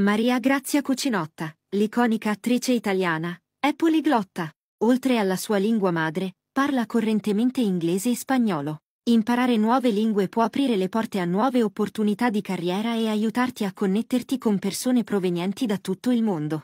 Maria Grazia Cucinotta, l'iconica attrice italiana, è poliglotta. Oltre alla sua lingua madre, parla correntemente inglese e spagnolo. Imparare nuove lingue può aprire le porte a nuove opportunità di carriera e aiutarti a connetterti con persone provenienti da tutto il mondo.